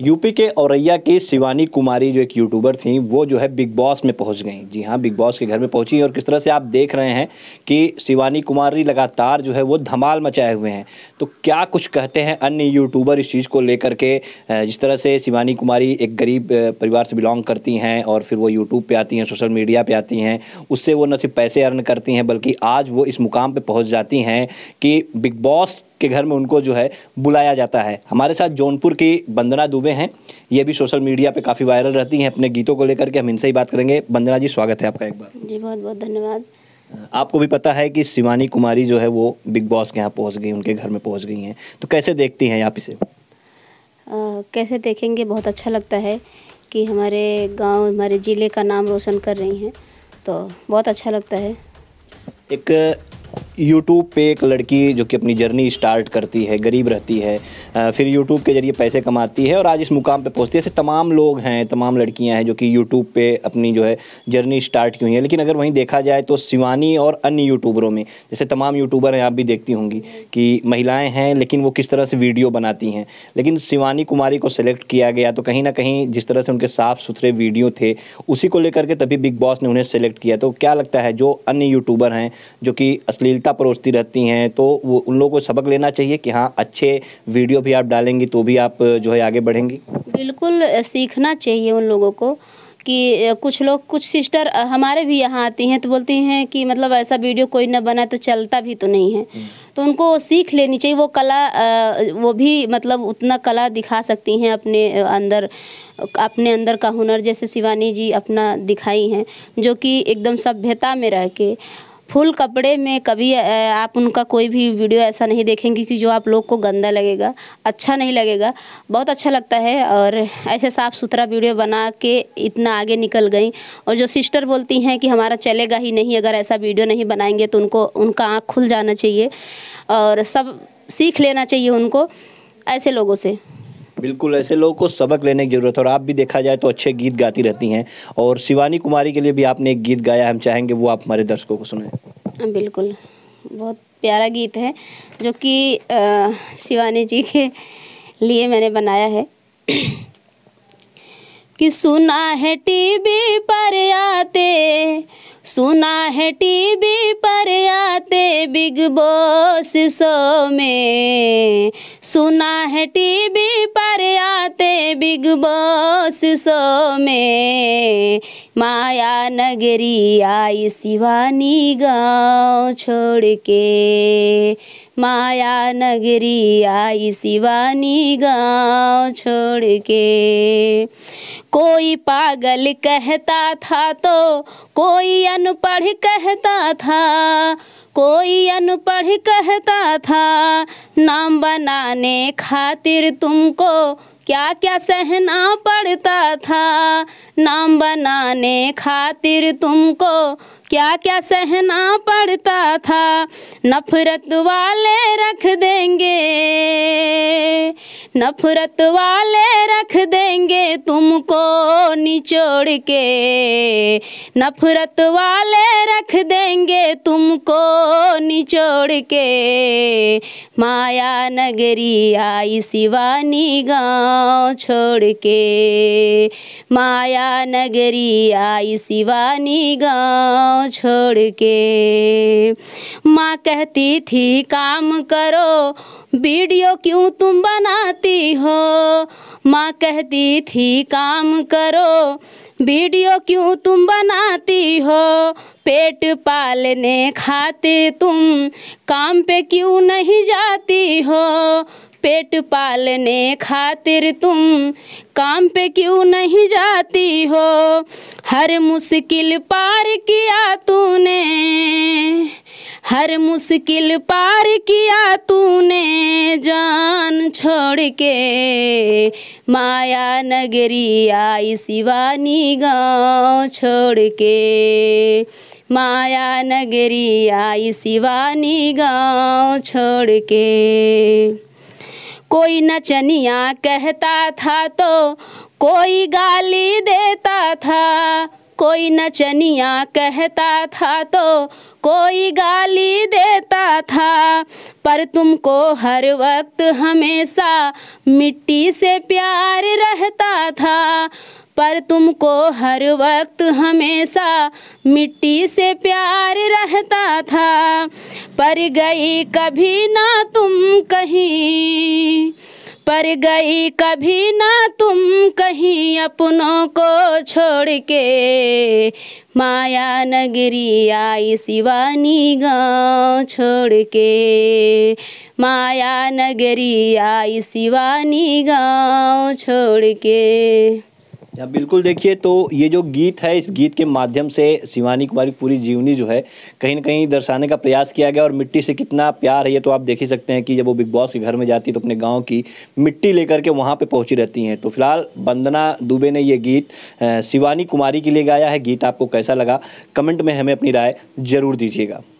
UP के औरैया की शिवानी कुमारी जो एक यूट्यूबर थी वो जो है बिग बॉस में पहुंच गई जी हाँ बिग बॉस के घर में पहुंची और किस तरह से आप देख रहे हैं कि शिवानी कुमारी लगातार जो है वो धमाल मचाए हुए हैं तो क्या कुछ कहते हैं अन्य यूट्यूबर इस चीज़ को लेकर के जिस तरह से शिवानी कुमारी एक गरीब परिवार से बिलोंग करती हैं और फिर वो यूट्यूब पर आती हैं सोशल मीडिया पर आती हैं उससे वो न सिर्फ पैसे अर्न करती हैं बल्कि आज वो इस मुकाम पर पहुँच जाती हैं कि बिग बॉस के घर में उनको जो है बुलाया जाता है हमारे साथ जौनपुर की वंदना दुबे हैं ये भी सोशल मीडिया पे काफ़ी वायरल रहती हैं अपने गीतों को लेकर के हम इनसे ही बात करेंगे वंदना जी स्वागत है आपका एक बार जी बहुत बहुत धन्यवाद आपको भी पता है कि शिवानी कुमारी जो है वो बिग बॉस के यहाँ पहुँच गई उनके घर में पहुँच गई हैं तो कैसे देखती हैं आप इसे कैसे देखेंगे बहुत अच्छा लगता है कि हमारे गाँव हमारे ज़िले का नाम रोशन कर रही हैं तो बहुत अच्छा लगता है एक यूट्यूब पे एक लड़की जो कि अपनी जर्नी स्टार्ट करती है गरीब रहती है फिर यूट्यूब के ज़रिए पैसे कमाती है और आज इस मुकाम पे पहुंचती है ऐसे तमाम लोग हैं तमाम लड़कियां हैं जो कि यूट्यूब पे अपनी जो है जर्नी स्टार्ट की हुई है लेकिन अगर वहीं देखा जाए तो शिवानी और अन्य यूट्यूबरों में जैसे तमाम यूट्यूबर हैं आप भी देखती होंगी कि महिलाएँ हैं लेकिन वो किस तरह से वीडियो बनाती हैं लेकिन शिवानी कुमारी को सेलेक्ट किया गया तो कहीं ना कहीं जिस तरह से उनके साफ़ सुथरे वीडियो थे उसी को लेकर के तभी बिग बॉस ने उन्हें सेलेक्ट किया तो क्या लगता है जो अन्य यूट्यूबर हैं जो कि अश्लील मिलता परोसती रहती हैं तो वो उन लोगों को सबक लेना चाहिए कि हाँ अच्छे वीडियो भी आप डालेंगी तो भी आप जो है आगे बढ़ेंगी बिल्कुल सीखना चाहिए उन लोगों को कि कुछ लोग कुछ सिस्टर हमारे भी यहाँ आती हैं तो बोलती हैं कि मतलब ऐसा वीडियो कोई ना बना तो चलता भी तो नहीं है हम्म। तो उनको सीख लेनी चाहिए वो कला वो भी मतलब उतना कला दिखा सकती हैं अपने अंदर अपने अंदर का हुनर जैसे शिवानी जी अपना दिखाई हैं जो कि एकदम सभ्यता में रह के फुल कपड़े में कभी आप उनका कोई भी वीडियो ऐसा नहीं देखेंगे कि जो आप लोग को गंदा लगेगा अच्छा नहीं लगेगा बहुत अच्छा लगता है और ऐसे साफ़ सुथरा वीडियो बना के इतना आगे निकल गई और जो सिस्टर बोलती हैं कि हमारा चलेगा ही नहीं अगर ऐसा वीडियो नहीं बनाएंगे तो उनको उनका आँख खुल जाना चाहिए और सब सीख लेना चाहिए उनको ऐसे लोगों से बिल्कुल ऐसे लोगों को सबक लेने की ज़रूरत है और आप भी देखा जाए तो अच्छे गीत गाती रहती हैं और शिवानी कुमारी के लिए भी आपने एक गीत गाया हम चाहेंगे वो आप हमारे दर्शकों को सुनाएं बिल्कुल बहुत प्यारा गीत है जो कि शिवानी जी के लिए मैंने बनाया है कि सुना है टीवी पर आते सुना है टीवी पर आते बिग बॉस शो में सुना है टीवी पर आते बिग बॉस शो में माया नगरी आई शिवानी गाँव छोड़ के माया नगरी आई शिवानी गाँव छोड़ के कोई पागल कहता था तो कोई अनपढ़ कहता था कोई अनपढ़ कहता था नाम बनाने खातिर तुमको क्या क्या सहना पड़ता था नाम बनाने खातिर तुमको क्या क्या सहना पड़ता था नफरत वाले रख देंगे नफरत वाले रख देंगे तुमको निचोड़ के नफरत वाले रख देंगे तुमको निचोड़ के माया नगरी आई शिवानी गांव छोड़ के माया नगरी आई शिवानी गांव गांव छोड़ के माँ कहती थी काम करो वीडियो क्यों तुम बनाती हो माँ कहती थी काम करो वीडियो क्यों तुम बनाती हो पेट पालने खाते तुम काम पे क्यों नहीं जाती हो पेट पालने खातिर तुम काम पे क्यों नहीं जाती हो हर मुश्किल पार किया तूने हर मुश्किल पार किया तूने जान छोड़ के माया नगरी आई शिवानी गांव छोड़ के माया नगरी आई शिवानी गांव छोड़ के कोई नचनिया कहता था तो कोई गाली देता था कोई नचनिया कहता था तो कोई गाली देता था पर तुमको हर वक्त हमेशा मिट्टी से प्यार रहता था पर तुमको हर वक्त हमेशा मिट्टी से प्यार रहता था पर गई कभी ना तुम कहीं पर गई कभी ना तुम कहीं अपनों को छोड़ के माया नगरी आई शिवानी गांव छोड़ के माया नगरी आई शिवानी गांव छोड़ के या बिल्कुल देखिए तो ये जो गीत है इस गीत के माध्यम से शिवानी कुमारी पूरी जीवनी जो है कहीं ना कहीं दर्शाने का प्रयास किया गया और मिट्टी से कितना प्यार है ये तो आप देख ही सकते हैं कि जब वो बिग बॉस के घर में जाती है तो अपने गांव की मिट्टी लेकर के वहाँ पे पहुँची रहती हैं तो फिलहाल वंदना दुबे ने ये गीत शिवानी कुमारी के लिए गाया है गीत आपको कैसा लगा कमेंट में हमें अपनी राय ज़रूर दीजिएगा